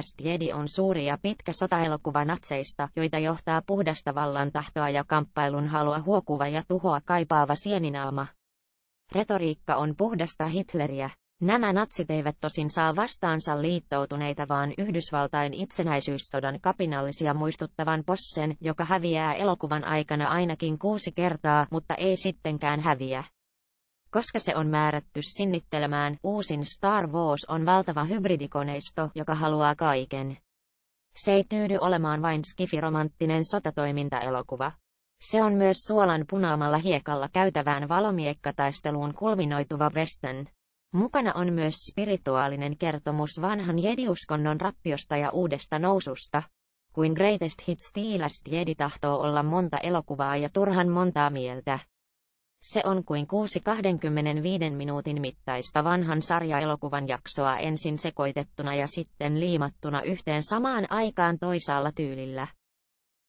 Last Jedi on suuri ja pitkä sotaelokuva natseista, joita johtaa puhdasta vallan tahtoa ja kamppailun halua huokuva ja tuhoa kaipaava sieninaama. Retoriikka on puhdasta Hitleriä. Nämä natsit eivät tosin saa vastaansa liittoutuneita vaan Yhdysvaltain itsenäisyyssodan kapinallisia muistuttavan possen, joka häviää elokuvan aikana ainakin kuusi kertaa, mutta ei sittenkään häviä. Koska se on määrätty sinnittelemään, uusin Star Wars on valtava hybridikoneisto, joka haluaa kaiken. Se ei tyydy olemaan vain skifiromanttinen sotatoimintaelokuva. Se on myös suolan punaamalla hiekalla käytävään valomiekkataisteluun kulminoituva western. Mukana on myös spirituaalinen kertomus vanhan jediuskonnon rappiosta ja uudesta noususta. Kuin Greatest Hits Tiilast Jedi tahtoo olla monta elokuvaa ja turhan montaa mieltä. Se on kuin kuusi 25 minuutin mittaista vanhan sarjaelokuvan jaksoa ensin sekoitettuna ja sitten liimattuna yhteen samaan aikaan toisaalla tyylillä.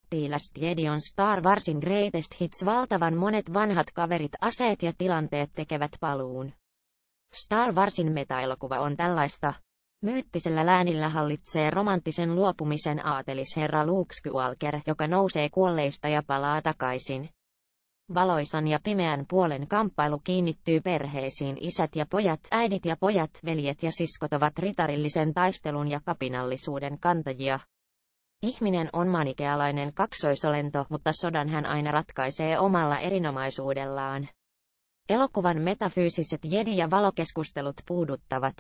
Tiilas Edion Star Warsin Greatest Hits valtavan monet vanhat kaverit aseet ja tilanteet tekevät paluun. Star Warsin metaelokuva on tällaista. Myyttisellä läänillä hallitsee romanttisen luopumisen aatelisherra Luke Skywalker, joka nousee kuolleista ja palaa takaisin. Valoisan ja pimeän puolen kamppailu kiinnittyy perheisiin. Isät ja pojat, äidit ja pojat, veljet ja siskot ovat ritarillisen taistelun ja kapinallisuuden kantajia. Ihminen on manikealainen kaksoisolento, mutta sodan hän aina ratkaisee omalla erinomaisuudellaan. Elokuvan metafyysiset jedi- ja valokeskustelut puuduttavat.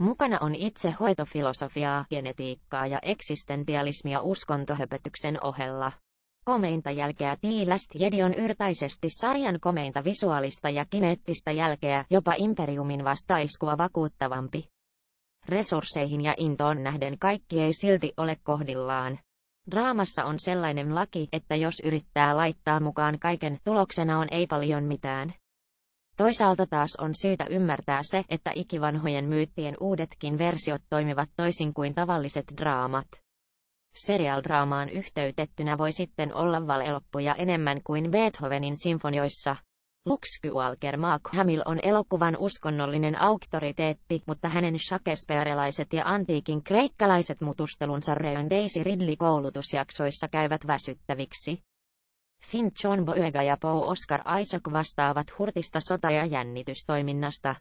Mukana on itse hoitofilosofiaa, genetiikkaa ja eksistentialismia uskontohöpötyksen ohella. Komeinta jälkeä tiiläst jedi on yrtäisesti sarjan komeinta visuaalista ja kineettistä jälkeä, jopa imperiumin vastaiskua vakuuttavampi. Resursseihin ja intoon nähden kaikki ei silti ole kohdillaan. Draamassa on sellainen laki, että jos yrittää laittaa mukaan kaiken, tuloksena on ei paljon mitään. Toisaalta taas on syytä ymmärtää se, että ikivanhojen myyttien uudetkin versiot toimivat toisin kuin tavalliset draamat serialdraamaan yhteytettynä voi sitten olla valeloppuja enemmän kuin Beethovenin sinfonioissa. Lux Walker Mark Hamill on elokuvan uskonnollinen auktoriteetti, mutta hänen shakespearelaiset ja antiikin kreikkalaiset mutustelunsa Reon Daisy Ridley koulutusjaksoissa käyvät väsyttäviksi. Finn John Boyega ja Poe Oscar Isaac vastaavat hurtista sota- ja jännitystoiminnasta.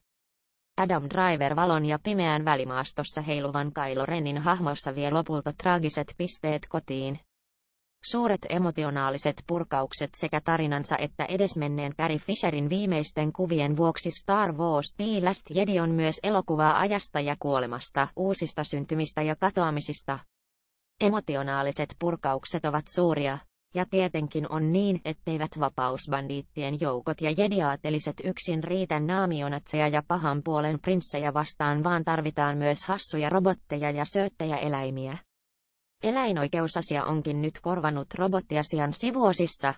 Adam Driver valon ja pimeän välimaastossa heiluvan Kylo Renin hahmossa vie lopulta traagiset pisteet kotiin. Suuret emotionaaliset purkaukset sekä tarinansa että edesmenneen Carrie Fisherin viimeisten kuvien vuoksi Star Wars The Last Jedi on myös elokuvaa ajasta ja kuolemasta, uusista syntymistä ja katoamisista. Emotionaaliset purkaukset ovat suuria, ja tietenkin on niin, etteivät vapausbandiittien joukot ja jediaateliset yksin riitä naamionatseja ja pahan puolen prinssejä vastaan vaan tarvitaan myös hassuja robotteja ja eläimiä. Eläinoikeusasia onkin nyt korvanut robottiasian sivuosissa.